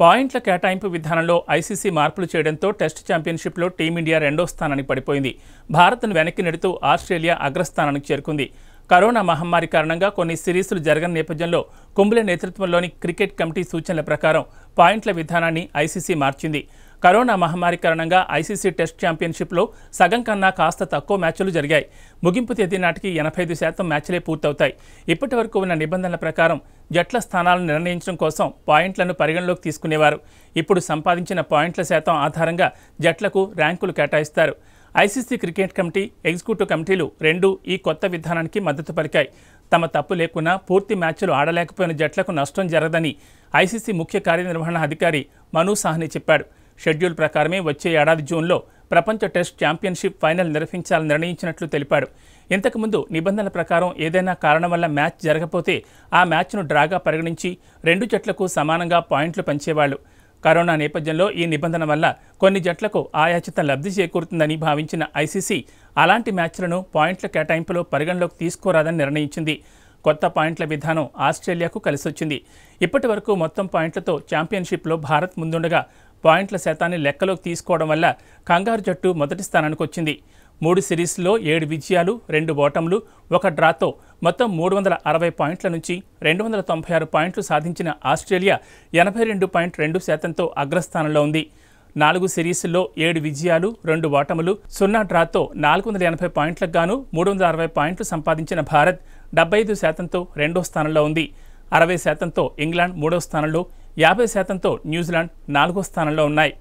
పాయింట్ల కేటాయింపు విధానంలో ఐసీసీ మార్పులు చేయడంతో టెస్ట్ ఛాంపియన్షిప్లో టీమిండియా రెండో స్థానానికి పడిపోయింది భారత్ను వెనక్కి నెడుతూ ఆస్ట్రేలియా అగ్రస్థానానికి చేరుకుంది కరోనా మహమ్మారి కారణంగా కొన్ని సిరీస్లు జరగని నేపథ్యంలో కుంబ్లే నేతృత్వంలోని క్రికెట్ కమిటీ సూచనల ప్రకారం పాయింట్ల విధానాన్ని ఐసీసీ మార్చింది కరోనా మహమ్మారి కారణంగా ఐసీసీ టెస్ట్ ఛాంపియన్షిప్లో సగం కన్నా కాస్త తక్కువ మ్యాచ్లు జరిగాయి ముగింపు తేదీ నాటికి ఎనభై ఐదు శాతం మ్యాచ్లే పూర్తవుతాయి ఇప్పటి వరకు ఉన్న నిబంధనల ప్రకారం జట్ల స్థానాలను నిర్ణయించడం కోసం పాయింట్లను పరిగణలోకి తీసుకునేవారు ఇప్పుడు సంపాదించిన పాయింట్ల శాతం ఆధారంగా జట్లకు ర్యాంకులు కేటాయిస్తారు ఐసీసీ క్రికెట్ కమిటీ ఎగ్జిక్యూటివ్ కమిటీలు రెండు ఈ కొత్త విధానానికి మద్దతు పలికాయి తమ తప్పు లేకున్నా పూర్తి మ్యాచ్లు ఆడలేకపోయిన జట్లకు నష్టం జరగదని ఐసీసీ ముఖ్య కార్యనిర్వహణ అధికారి మను సాహ్ని చెప్పాడు షెడ్యూల్ ప్రకారమే వచ్చే ఏడాది జూన్లో ప్రపంచ టెస్ట్ ఛాంపియన్షిప్ ఫైనల్ నిర్వహించాలని నిర్ణయించినట్లు తెలిపాడు ఇంతకుముందు నిబంధనల ప్రకారం ఏదైనా కారణం వల్ల మ్యాచ్ జరగపోతే ఆ మ్యాచ్ను డ్రాగా పరిగణించి రెండు జట్లకు సమానంగా పాయింట్లు పంచేవాళ్ళు కరోనా నేపథ్యంలో ఈ నిబంధన వల్ల కొన్ని జట్లకు ఆయాచితం లబ్ధి చేకూరుతుందని భావించిన ఐసీసీ అలాంటి మ్యాచ్లను పాయింట్ల కేటాయింపులో పరిగణలోకి తీసుకోరాదని నిర్ణయించింది కొత్త పాయింట్ల విధానం ఆస్ట్రేలియాకు కలిసొచ్చింది ఇప్పటి వరకు మొత్తం పాయింట్లతో ఛాంపియన్షిప్లో భారత్ ముందుండగా పాయింట్ల శాతాన్ని లెక్కలోకి తీసుకోవడం వల్ల కంగారు జట్టు మొదటి స్థానానికి వచ్చింది మూడు సిరీస్లో ఏడు విజయాలు రెండు ఓటములు ఒక డ్రాతో మొత్తం మూడు వందల అరవై పాయింట్ల నుంచి రెండు వందల తొంభై ఆరు పాయింట్లు సాధించిన ఆస్ట్రేలియా ఎనభై రెండు పాయింట్ రెండు శాతంతో అగ్రస్థానంలో ఉంది నాలుగు సిరీస్లో ఏడు విజయాలు రెండు ఓటములు సున్నా డ్రాతో నాలుగు వందల ఎనభై పాయింట్లకు గాను మూడు వందల అరవై పాయింట్లు సంపాదించిన భారత్ డెబ్బై ఐదు శాతంతో రెండో స్థానంలో ఉంది అరవై శాతంతో ఇంగ్లాండ్ మూడో స్థానంలో యాభై శాతంతో న్యూజిలాండ్ నాలుగో స్థానంలో ఉన్నాయి